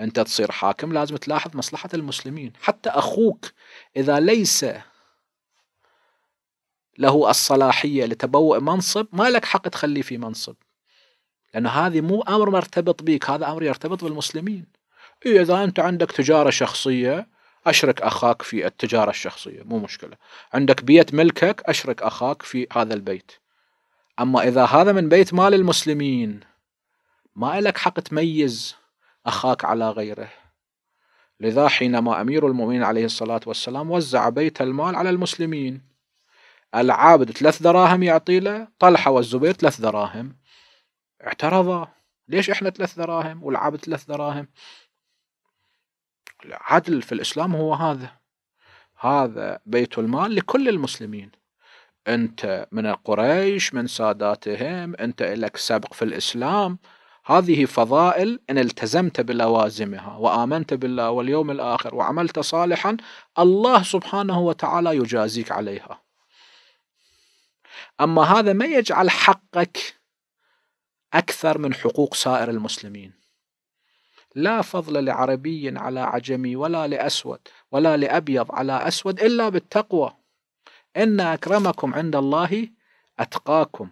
انت تصير حاكم لازم تلاحظ مصلحة المسلمين حتى اخوك اذا ليس له الصلاحية لتبوء منصب ما لك حق تخليه في منصب لأن هذه مو أمر مرتبط بك هذا أمر يرتبط بالمسلمين إيه إذا أنت عندك تجارة شخصية أشرك أخاك في التجارة الشخصية مو مشكلة عندك بيت ملكك أشرك أخاك في هذا البيت أما إذا هذا من بيت مال المسلمين ما لك حق تميز أخاك على غيره لذا حينما أمير المؤمنين عليه الصلاة والسلام وزع بيت المال على المسلمين العابد ثلاث دراهم يعطي له طلحة والزبير ثلاث دراهم اعترضا ليش احنا ثلاث دراهم والعابد ثلاث دراهم العدل في الإسلام هو هذا هذا بيت المال لكل المسلمين أنت من قريش من ساداتهم أنت لك سبق في الإسلام هذه فضائل إن التزمت بلوازمها وآمنت بالله واليوم الآخر وعملت صالحا الله سبحانه وتعالى يجازيك عليها أما هذا ما يجعل حقك أكثر من حقوق سائر المسلمين لا فضل لعربي على عجمي ولا لأسود ولا لأبيض على أسود إلا بالتقوى إن أكرمكم عند الله أتقاكم